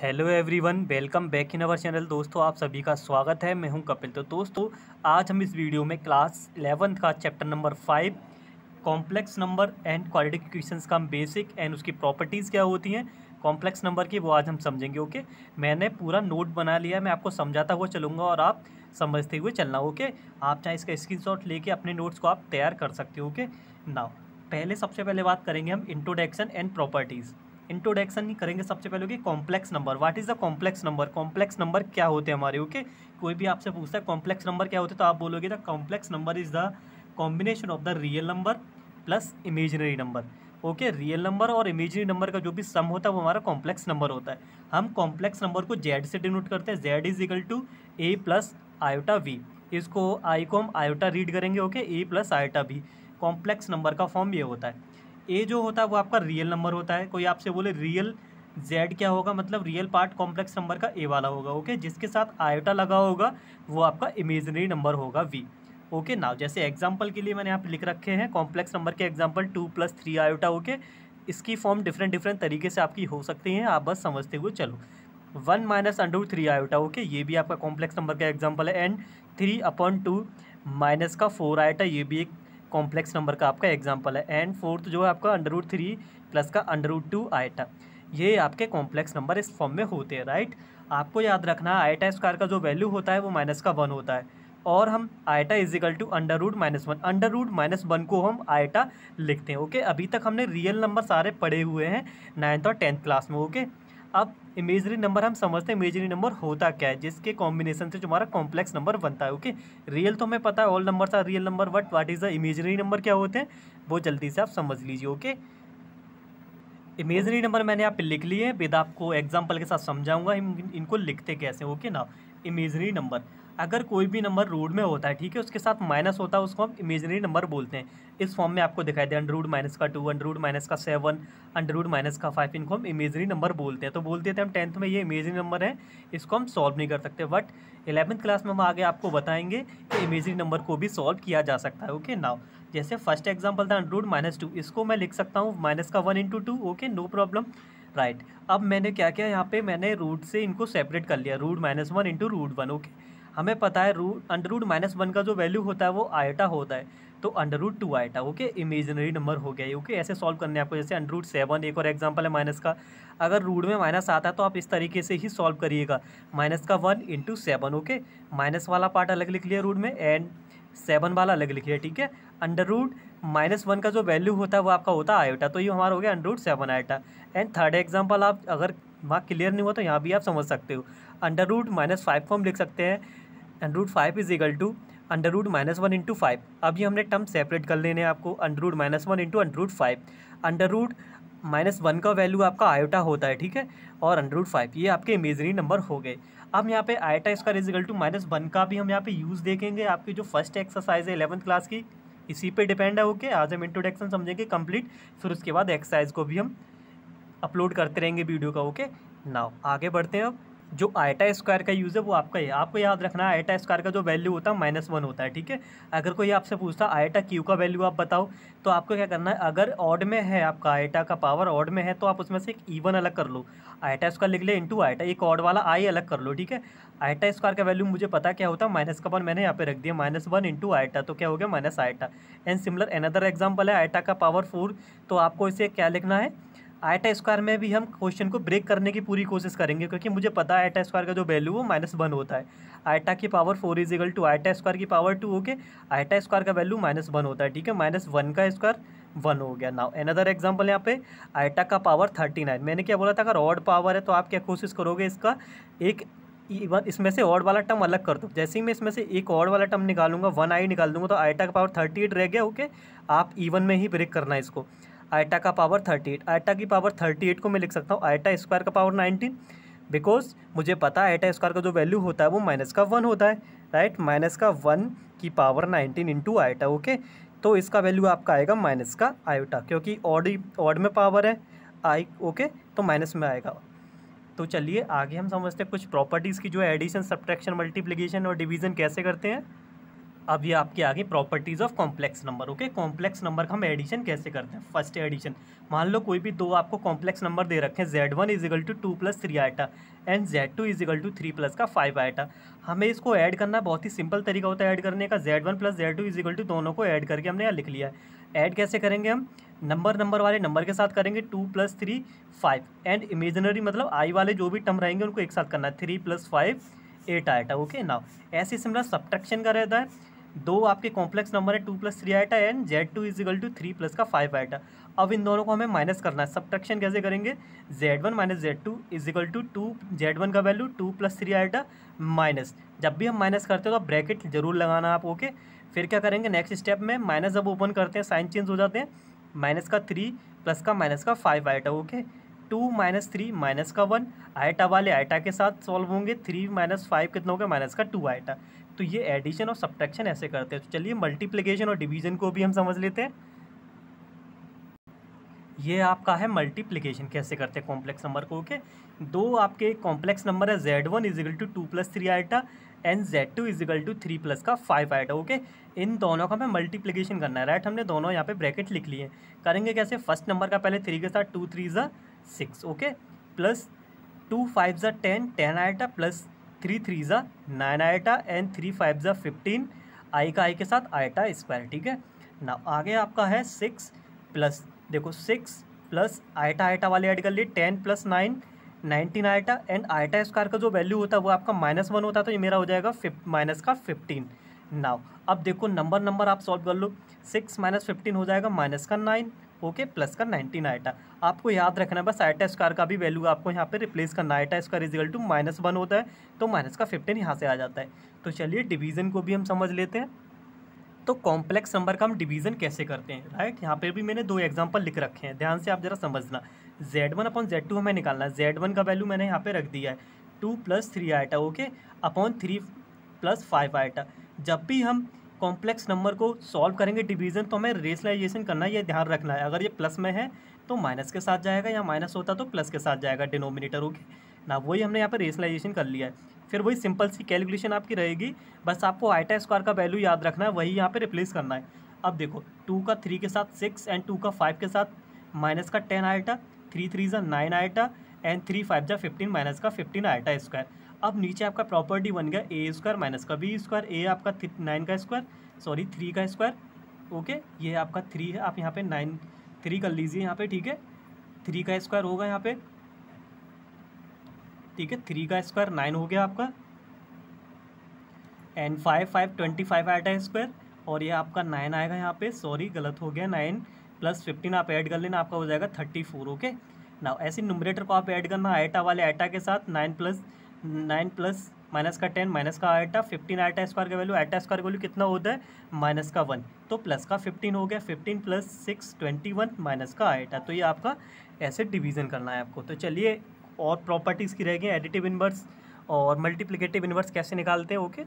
hello everyone welcome back in our channel दोस्तों आप सभी का स्वागत है मैं हूं कपिल तो दोस्तों आज हम इस वीडियो में क्लास इलेवंथ का chapter number five complex number and quality questions का बेसिक एंड उसकी प्रॉपर्टीज़ क्या होती हैं कॉम्प्लेक्स नंबर की वो आज हम समझेंगे ओके मैंने पूरा नोट बना लिया मैं आपको समझाता हुआ चलूँगा और आप समझते हुए चलना ओके आप चाहे इसका स्क्रीन लेके अपने नोट्स को आप तैयार कर सकते हो ओके ना पहले सबसे पहले बात करेंगे हम इंट्रोडक्शन एंड प्रॉपर्टीज़ इंट्रोडक्शन ही करेंगे सबसे पहले कि complex number what is the complex number complex number क्या होते हैं हमारे ओके कोई भी आपसे पूछता है कॉम्प्लेक्स नंबर क्या होते हैं तो आप बोलोगे the complex number is the combination of the real number plus imaginary number okay real number और इमेजनरी नंबर का जो भी सम होता है वो हमारा कॉम्प्लेक्स नंबर होता है हम कॉम्प्लेक्स नंबर को जेड से डिनोट करते हैं Z is equal to A plus iota V इसको आई को हम आयोटा रीड करेंगे okay A plus iota V complex number का फॉर्म ये होता है ए जो होता है वो आपका रियल नंबर होता है कोई आपसे बोले रियल जेड क्या होगा मतलब रियल पार्ट कॉम्प्लेक्स नंबर का ए वाला होगा ओके जिसके साथ आयोटा लगा होगा वो आपका इमेजनरी नंबर होगा वी ओके ना जैसे एग्जाम्पल के लिए मैंने यहाँ लिख रखे हैं कॉम्प्लेक्स नंबर के example two plus three iota okay इसकी फॉर्म डिफरेंट डिफरेंट तरीके से आपकी हो सकती हैं आप बस समझते हुए चलो one minus under three iota okay ये भी आपका कॉम्प्लेक्स नंबर का एग्जाम्पल है and three upon two minus का फोर आयोटा ये भी एक कॉम्प्लेक्स नंबर का आपका एग्जाम्पल है एंड फोर्थ जो है आपका अंडर रूट थ्री प्लस का अंडर रूट टू आइटा ये आपके कॉम्प्लेक्स नंबर इस फॉर्म में होते हैं राइट आपको याद रखना आइटा स्क्वायर का जो वैल्यू होता है वो माइनस का वन होता है और हम iota is equal to under root minus one under root minus one को हम आयटा लिखते हैं ओके अभी तक हमने रियल नंबर सारे पढ़े हुए हैं नाइन्थ और टेंथ क्लास में ओके अब इमेजरी नंबर हम समझते हैं इमेजरी नंबर होता क्या है जिसके कॉम्बिनेशन से जो हमारा कॉम्प्लेक्स नंबर बनता है ओके रियल तो हमें पता है ऑल नंबर था real number but what is the imaginary number क्या होते हैं वो जल्दी से आप समझ लीजिए ओके इमेजरी नंबर मैंने यहाँ पे लिख लिए विद आपको एग्जाम्पल के साथ समझाऊंगा इनको लिखते कैसे ओके ना इमेजरी नंबर अगर कोई भी नंबर रूड में होता है ठीक है उसके साथ माइनस होता है उसको हम इमेजनरी नंबर बोलते हैं इस फॉर्म में आपको दिखाई दे अंडर रूड माइनस का टू अंडर रूड माइनस का सेवन अंडर रूड माइनस का फाइव इनको हम इमेजनरी नंबर बोलते हैं तो बोलते थे हम टेंथ में ये इमेजनरी नंबर है इसको हम सॉल्व नहीं कर सकते बट इलेवंथ क्लास में हम आगे आपको बताएंगे कि इमेजनरी नंबर को भी सॉल्व किया जा सकता है ओके नाव जैसे फर्स्ट एग्जाम्पल था अंडर माइनस टू इसको मैं लिख सकता हूँ माइनस का one into two okay no problem right अब मैंने क्या किया यहाँ पे मैंने रूट से इनको सेपरेट कर लिया root minus one into root one okay हमें पता है root under root minus one का जो वैल्यू होता है वो आयटा होता है तो under root two iota okay imaginary number हो गया ओके ऐसे सॉल्व करने आपको जैसे अंडर रूट सेवन एक और एग्जांपल है माइनस का अगर रूट में माइनस आता है तो आप इस तरीके से ही सॉल्व करिएगा माइनस का one into seven okay minus वाला पार्ट अलग लिख लिया रूट में एंड सेवन वाला अलग लिख लिया ठीक है अंडर रूट माइनस वन का जो वैल्यू होता है वो आपका होता है आयोटा तो ये हमारा हो गया under root seven iota and third example आप अगर वहाँ क्लियर नहीं हुआ तो यहाँ भी आप समझ सकते हो अंडर रूट माइनस फाइव को हम लिख सकते हैं under root five is equal to under root minus one into five अभी हमने टर्म सेपरेट कर लेने हैं आपको under root minus one into under root five under root minus one का वैल्यू आपका आयोटा होता है ठीक है और अंडर रूट फाइव ये आपके इमेजनरी नंबर हो गए अब यहाँ पे आयोटा इसका रिजिकल टू माइनस वन का भी हम यहाँ पे यूज़ देखेंगे आपकी जो फर्स्ट एक्सरसाइज है इलेवंथ क्लास की इसी पे डिपेंड है ओके आज हम इंट्रोडक्शन समझेंगे कंप्लीट फिर उसके बाद एक्सरसाइज को भी हम अपलोड करते रहेंगे वीडियो का ओके नाउ आगे बढ़ते हैं अब जो आइटा स्क्वायर का यूज़ है वो आपका ही आपको याद रखना है आइटा स्क्वायर का जो वैल्यू होता है माइनस वन होता है ठीक है अगर कोई आपसे पूछता आइटा क्यू का वैल्यू आप बताओ तो आपको क्या करना है अगर ऑड में है आपका आइटा का पावर ऑड में है तो आप उसमें से एक ईवन e अलग कर लो आइटा स्क्वायर लिख ले इंटू आइटा एक ऑड वाला आई अलग कर लो ठीक है आइटा स्क्वायर का वैल्यू मुझे पता क्या होता है माइनस का वन मैंने यहाँ पे रख दिया माइनस वन इंटू आइटा तो क्या हो गया minus iota and similar another example है आइटा का पावर फोर तो आपको इसे क्या लिखना है आयटा स्क्वायर में भी हम क्वेश्चन को ब्रेक करने की पूरी कोशिश करेंगे क्योंकि मुझे पता है आयटा स्क्वायर का जो वैल्यू वो माइनस वन होता है आयटा की power four is equal to iota square की power two okay iota square का वैल्यू माइनस वन होता है ठीक है माइनस वन का स्क्वायर वन हो गया नाउ अनदर एग्जाम्पल यहाँ पे आयटा का पावर थर्टी नाइन मैंने क्या बोला था अगर ऑड पावर है तो आप क्या कोशिश करोगे इसका एक इवन इसमें से ऑड वाला टर्म अलग कर दो जैसे ही मैं इसमें से एक ऑड वाला टर्म निकालूंगा वन आई निकाल दूंगा तो आयटा का पावर थर्टी एट रह गया ओके आप इवन में ही ब्रेक करना है इसको आयटा का पावर थर्टी एट आयटा की पावर थर्टी एट को मैं लिख सकता हूँ आयटा स्क्वायर का पावर नाइनटीन बिकॉज मुझे पता है आयटा स्क्वायर का जो वैल्यू होता है वो माइनस का वन होता है राइट माइनस का वन की power nineteen into iota okay तो इसका वैल्यू आपका आएगा माइनस का आयोटा क्योंकि ऑड ऑड में पावर है आई ओके तो माइनस में आएगा तो चलिए आगे हम समझते हैं कुछ प्रॉपर्टीज़ की जो एडिशन सब्ट्रैक्शन मल्टीप्लिकेशन और डिवीज़न कैसे करते हैं अब ये आपके आगे properties of complex number okay complex number का हम एडिशन कैसे करते हैं फर्स्ट एडिशन मान लो कोई भी दो आपको कॉम्प्लेक्स नंबर दे रखे हैं Z one is equal to two plus three iota and Z two is equal to three plus का फाइव आइटा हमें इसको ऐड करना बहुत ही सिंपल तरीका होता है ऐड करने का Z one plus Z two is equal to दोनों को ऐड करके हमने यहाँ लिख लिया है ऐड कैसे करेंगे हम नंबर नंबर वाले नंबर के साथ करेंगे two plus three five and imaginary मतलब आई वाले जो भी टर्म रहेंगे उनको एक साथ करना है three plus five eight iota okay now ऐसे सिमिलर सब्ट्रैक्शन का रहता है दो आपके कॉम्प्लेक्स नंबर है two plus three iota and Z two is equal to three plus का फाइव आइटा अब इन दोनों को हमें माइनस करना है सब्ट्रैक्शन कैसे करेंगे Z one minus Z two is equal to two Z one का value two plus three iota minus जब भी हम माइनस करते हो तो ब्रैकेट जरूर लगाना आप ओके फिर क्या करेंगे नेक्स्ट स्टेप में माइनस जब ओपन करते हैं साइन चेंज हो जाते हैं माइनस का थ्री प्लस का माइनस का five iota okay two minus three minus का वन आइटा वाले आइटा के साथ सॉल्व होंगे थ्री माइनस फाइव कितना होगा माइनस का टू आइटा तो ये एडिशन और सब्ट्रैक्शन ऐसे करते हैं तो चलिए मल्टीप्लिकेशन और डिवीजन को भी हम समझ लेते हैं ये आपका है मल्टीप्लिकेशन कैसे करते हैं कॉम्प्लेक्स नंबर को ओके दो आपके कॉम्प्लेक्स नंबर है Z one is equal to two plus three iota and Z two is equal to three plus का फाइव आइटा ओके इन दोनों का हमें मल्टीप्लिकेशन करना है राइट हमने दोनों यहाँ पे ब्रैकेट लिख लिए करेंगे कैसे फर्स्ट नंबर का पहले थ्री के साथ टू थ्री ज़ा six okay plus two five ज़ा ten ten iota plus three three ज़ा nine iota and three five ज़ा फिफ्टीन आई का आई के साथ आइटा स्क्वायर ठीक है ना आगे आपका है सिक्स प्लस देखो सिक्स प्लस आइटा आइटा वाले ऐड कर लिए ten plus nine nineteen iota and iota square का जो वैल्यू होता है वो आपका माइनस वन होता है तो ये मेरा हो जाएगा फिफ्ट माइनस का फिफ्टीन नाव अब देखो नंबर नंबर आप सॉल्व कर लो सिक्स माइनस फिफ्टीन हो जाएगा माइनस का नाइन ओके प्लस का नाइनटीन आइटा आपको याद रखना है बस आइटा स्क्वायर का भी वैल्यू आपको यहाँ पे रिप्लेस करना है iota square is equal to minus one होता है तो माइनस का फिफ्टीन यहाँ से आ जाता है तो चलिए डिवीज़न को भी हम समझ लेते हैं तो कॉम्प्लेक्स नंबर का हम डिवीज़न कैसे करते हैं राइट यहाँ पर भी मैंने दो एग्जाम्पल लिख रखे हैं ध्यान से आप जरा समझना Z one upon Z two हमें निकालना है जेड वन का वैल्यू मैंने यहाँ पर रख दिया है two plus three iota okay upon three plus five iota जब भी हम कॉम्प्लेक्स नंबर को सॉल्व करेंगे डिवीजन तो हमें रेशनलाइजेशन करना है ये ध्यान रखना है अगर ये प्लस में है तो माइनस के साथ जाएगा या माइनस होता तो प्लस के साथ जाएगा डिनोमिनेटर ओके ना वही हमने यहाँ पर रेशनलाइजेशन कर लिया है फिर वही सिंपल सी कैलकुलेशन आपकी रहेगी बस आपको आइटा स्क्वायर का वैल्यू याद रखना है वही यहाँ पर रिप्लेस करना है अब देखो टू का थ्री के साथ सिक्स एंड टू का फाइव के साथ माइनस का टेन आइटा थ्री थ्री ज़ा nine iota and three five ज़ा फिफ्टीन माइनस का फिफ्टीन आइटा स्क्वायर अब नीचे आपका प्रॉपर्टी बन गया ए स्क्वायर माइनस का बी स्क्वायर ए आपका नाइन का स्क्वायर सॉरी थ्री का स्क्वायर ओके ये आपका थ्री है आप यहाँ पे नाइन थ्री कर लीजिए यहाँ पे ठीक है थ्री का स्क्वायर होगा यहाँ पे ठीक है थ्री का स्क्वायर नाइन हो गया आपका and five five twenty five आया था स्क्वायर और ये आपका नाइन आएगा यहाँ पे सॉरी गलत हो गया नाइन प्लस फिफ्टीन आप ऐड कर लेना आपका हो जाएगा थर्टी फोर ओके ना ऐसे नंबरेटर को आप ऐड करना आइटा वाले आइटा के साथ nine plus nine plus minus का टेन माइनस का आटा फिफ्टीन आटा स्क्वायर का वैल्यू आटा स्क्वायर का वैल्यू कितना होता है माइनस का वन तो प्लस का फिफ्टीन हो गया fifteen plus six twenty one minus का आटा तो ये आपका ऐसे डिवीजन करना है आपको तो चलिए और प्रॉपर्टीज़ की रहेगी एडिटिव इन्वर्स और मल्टीप्लिकेटिव इन्वर्स कैसे निकालते हैं ओके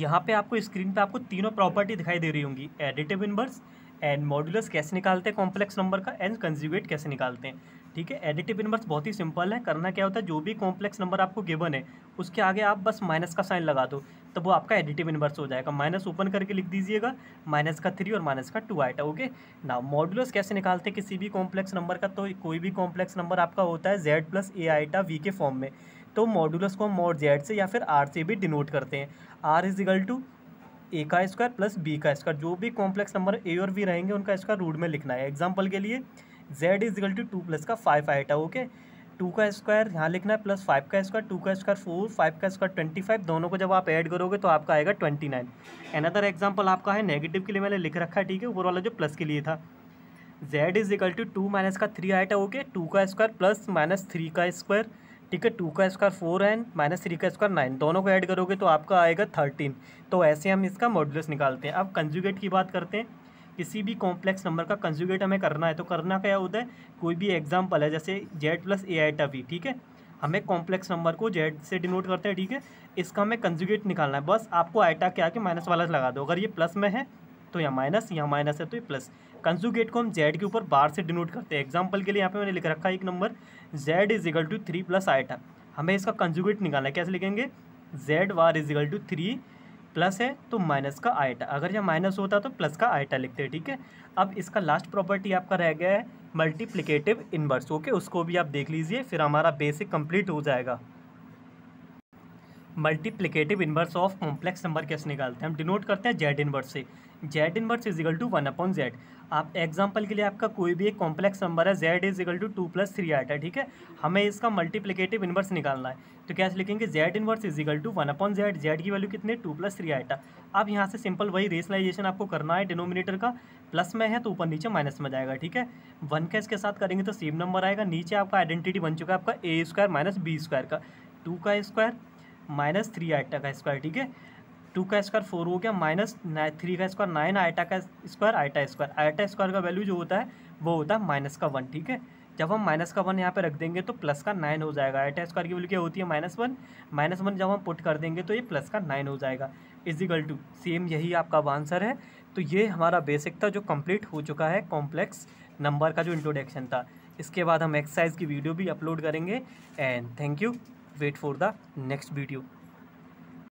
यहाँ पर आपको स्क्रीन पर आपको तीनों प्रॉपर्टी दिखाई दे रही होंगी एडिटिव इन्वर्स एंड मॉड्यूलस कैसे निकालते हैं कॉम्प्लेक्स नंबर का एंड कंज्यूगेट कैसे निकालते हैं ठीक है एडिटिव इनवर्स बहुत ही सिंपल है करना क्या होता है जो भी कॉम्प्लेक्स नंबर आपको गिवन है उसके आगे आप बस माइनस का साइन लगा दो तब वो आपका एडिटिव इनवर्स हो जाएगा माइनस ओपन करके लिख दीजिएगा माइनस का थ्री और माइनस का टू आइटा ओके ना मॉडुलस कैसे निकालते हैं किसी भी कॉम्प्लेक्स नंबर का तो कोई भी कॉम्प्लेक्स नंबर आपका होता है Z plus A iota V के फॉर्म में तो मॉडुलस को हम मॉड जेड से या फिर आर से भी डिनोट करते हैं R is equal to A का स्क्वायर प्लस बी का स्क्वायर जो भी कॉम्प्लेक्स नंबर ए और बी रहेंगे उनका स्क्वायर रूट में लिखना है एग्जाम्पल के लिए Z equal to two plus का फाइव है ओके टू का स्क्वायर यहाँ लिखना है प्लस फाइव का स्क्वायर टू का स्क्वायर फोर फाइव का स्क्वायर ट्वेंटी फाइव दोनों को जब आप ऐड करोगे तो आपका आएगा ट्वेंटी नाइन एनादर एग्जाम्पल आपका है नेगेटिव के लिए मैंने लिख रखा है ठीक है ऊपर वाला जो प्लस के लिए था Z is equal to two minus का थ्री आइट है ओके टू का स्क्वायर प्लस माइनस थ्री का स्क्वायर ठीक है टू का square four and minus three का स्क्वायर नाइन दोनों को ऐड करोगे तो आपका आएगा थर्टीन तो ऐसे हम इसका मॉड्यूलस निकालते हैं अब कंजुगेट की बात करते हैं किसी भी कॉम्प्लेक्स नंबर का कंजुगेट हमें करना है तो करना क्या होता है कोई भी एग्जाम्पल है जैसे Z plus A iota V ठीक है हमें कॉम्प्लेक्स नंबर को जेड से डिनोट करते हैं ठीक है इसका हमें कंजुगेट निकालना है बस आपको आइटा के आके माइनस वाला लगा दो अगर ये प्लस में है तो यहाँ माइनस यहाँ माइनस है तो ये प्लस कंजुगेट को हम जेड के ऊपर बार से डिनोट करते हैं एग्जाम्पल के लिए यहाँ पे मैंने लिख रखा है एक number Z is equal to three plus iota हमें इसका कंजुगेट निकालना है कैसे लिखेंगे Z bar is equal to three plus है तो माइनस का आयटा अगर यहाँ माइनस होता तो प्लस का आयटा लिखते हैं ठीक है अब इसका लास्ट प्रॉपर्टी आपका रह गया है मल्टीप्लिकेटिव इन्वर्स ओके उसको भी आप देख लीजिए फिर हमारा बेसिक कंप्लीट हो जाएगा multiplicative inverse of complex number कैसे निकालते हैं हम डिनोट करते हैं जेड इन्वर्स से Z inverse is equal to one upon Z आप एग्जाम्पल के लिए आपका कोई भी एक कॉम्प्लेक्स नंबर है Z is equal to two plus three iota ठीक है हमें इसका मल्टीप्लिकेटिव इन्वर्स निकालना है तो कैसे लिखेंगे Z inverse equal to one upon Z Z की वैल्यू कितने टू प्लस थ्री आटा अब यहाँ से सिंपल वही रेशनलाइजेशन आपको करना है डिनोमिनेटर का प्लस में है तो ऊपर नीचे माइनस में जाएगा ठीक है वन का इसके साथ करेंगे तो सेम नंबर आएगा नीचे आपका आइडेंटिटी बन चुका है आपका A square minus B square का टू का स्क्वायर माइनस थ्री आइटा का स्क्वायर ठीक है टू का स्क्वायर फोर हो गया माइनस थ्री का स्क्वायर नाइन आइटा का square iota square iota square का वैल्यू जो होता है वो होता है माइनस का वन ठीक है जब हम माइनस का वन यहाँ पे रख देंगे तो प्लस का नाइन हो जाएगा आइटा स्क्वायर की वैल्यू क्या होती है माइनस वन माइनस वन जब हम पुट कर देंगे तो ये प्लस का नाइन हो जाएगा इजिकल टू सेम यही आपका आंसर है तो ये हमारा बेसिक था जो कंप्लीट हो चुका है कॉम्प्लेक्स नंबर का जो इंट्रोडक्शन था इसके बाद हम एक्सरसाइज की वीडियो भी अपलोड करेंगे and thank you wait for the next video